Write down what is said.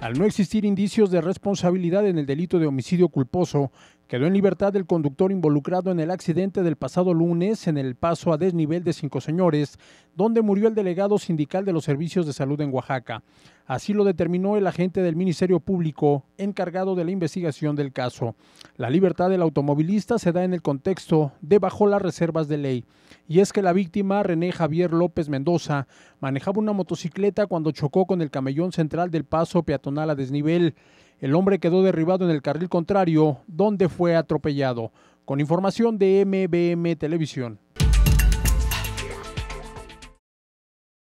Al no existir indicios de responsabilidad en el delito de homicidio culposo, Quedó en libertad el conductor involucrado en el accidente del pasado lunes en el paso a desnivel de Cinco Señores, donde murió el delegado sindical de los servicios de salud en Oaxaca. Así lo determinó el agente del Ministerio Público encargado de la investigación del caso. La libertad del automovilista se da en el contexto de bajo las reservas de ley. Y es que la víctima, René Javier López Mendoza, manejaba una motocicleta cuando chocó con el camellón central del paso peatonal a desnivel. El hombre quedó derribado en el carril contrario, donde fue atropellado. Con información de MBM Televisión.